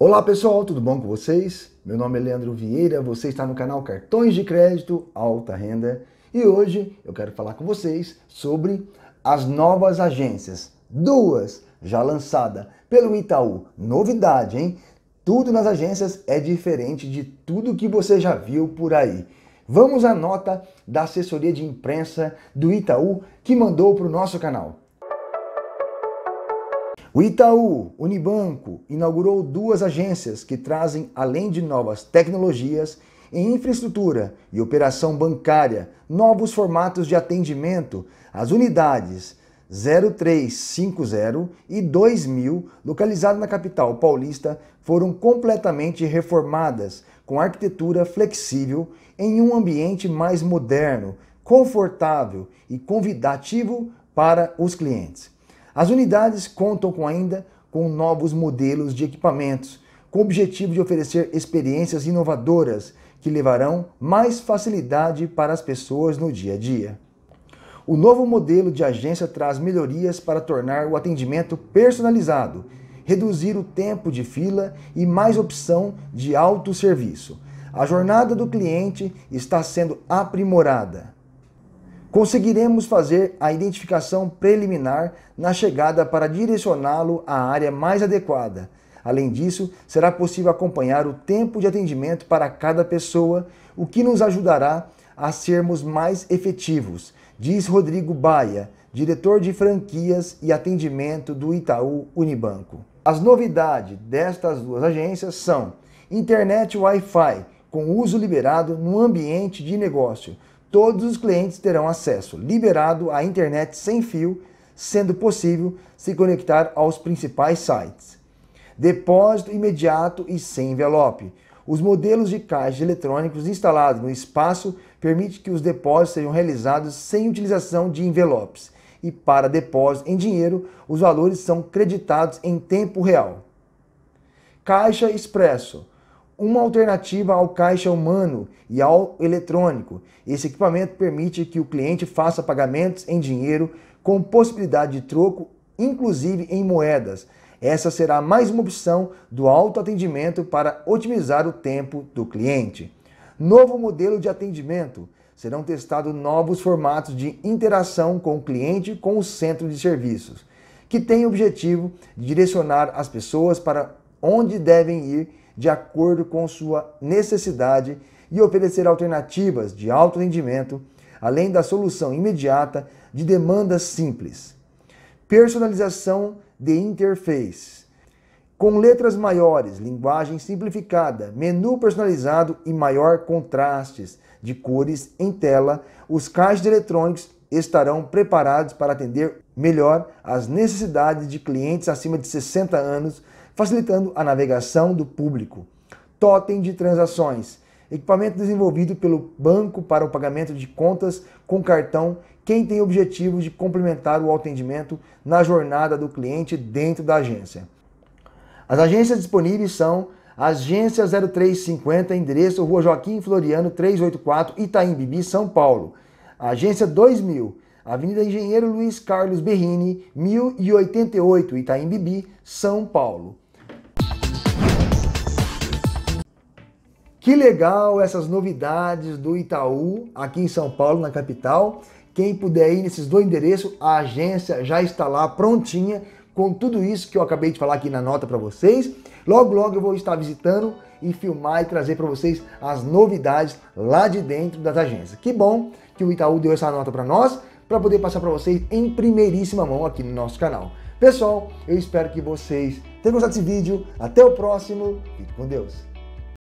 Olá pessoal, tudo bom com vocês? Meu nome é Leandro Vieira, você está no canal Cartões de Crédito Alta Renda e hoje eu quero falar com vocês sobre as novas agências, duas já lançadas pelo Itaú. Novidade, hein? Tudo nas agências é diferente de tudo que você já viu por aí. Vamos à nota da assessoria de imprensa do Itaú que mandou para o nosso canal. O Itaú Unibanco inaugurou duas agências que trazem, além de novas tecnologias em infraestrutura e operação bancária, novos formatos de atendimento às unidades 0350 e 2000, localizadas na capital paulista, foram completamente reformadas com arquitetura flexível em um ambiente mais moderno, confortável e convidativo para os clientes. As unidades contam com ainda com novos modelos de equipamentos, com o objetivo de oferecer experiências inovadoras que levarão mais facilidade para as pessoas no dia a dia. O novo modelo de agência traz melhorias para tornar o atendimento personalizado, reduzir o tempo de fila e mais opção de autosserviço. A jornada do cliente está sendo aprimorada conseguiremos fazer a identificação preliminar na chegada para direcioná-lo à área mais adequada. Além disso, será possível acompanhar o tempo de atendimento para cada pessoa, o que nos ajudará a sermos mais efetivos, diz Rodrigo Baia, diretor de franquias e atendimento do Itaú Unibanco. As novidades destas duas agências são internet Wi-Fi com uso liberado no ambiente de negócio, todos os clientes terão acesso liberado à internet sem fio, sendo possível se conectar aos principais sites. Depósito imediato e sem envelope. Os modelos de caixas eletrônicos instalados no espaço permitem que os depósitos sejam realizados sem utilização de envelopes. E para depósito em dinheiro, os valores são creditados em tempo real. Caixa Expresso uma alternativa ao caixa humano e ao eletrônico. Esse equipamento permite que o cliente faça pagamentos em dinheiro com possibilidade de troco, inclusive em moedas. Essa será mais uma opção do autoatendimento para otimizar o tempo do cliente. Novo modelo de atendimento. Serão testados novos formatos de interação com o cliente com o centro de serviços, que tem o objetivo de direcionar as pessoas para onde devem ir de acordo com sua necessidade e oferecer alternativas de alto rendimento, além da solução imediata de demandas simples. Personalização de interface. Com letras maiores, linguagem simplificada, menu personalizado e maior contrastes de cores em tela, os caixas eletrônicos estarão preparados para atender melhor as necessidades de clientes acima de 60 anos facilitando a navegação do público. Totem de transações. Equipamento desenvolvido pelo banco para o pagamento de contas com cartão, quem tem objetivo de complementar o atendimento na jornada do cliente dentro da agência. As agências disponíveis são Agência 0350, endereço Rua Joaquim Floriano 384, Itaim Bibi, São Paulo. Agência 2000, Avenida Engenheiro Luiz Carlos Berrini, 1088, Itaim Bibi, São Paulo. Que legal essas novidades do Itaú aqui em São Paulo, na capital. Quem puder ir nesses dois endereços, a agência já está lá prontinha com tudo isso que eu acabei de falar aqui na nota para vocês. Logo, logo eu vou estar visitando e filmar e trazer para vocês as novidades lá de dentro das agências. Que bom que o Itaú deu essa nota para nós, para poder passar para vocês em primeiríssima mão aqui no nosso canal. Pessoal, eu espero que vocês tenham gostado desse vídeo. Até o próximo. Fique com Deus.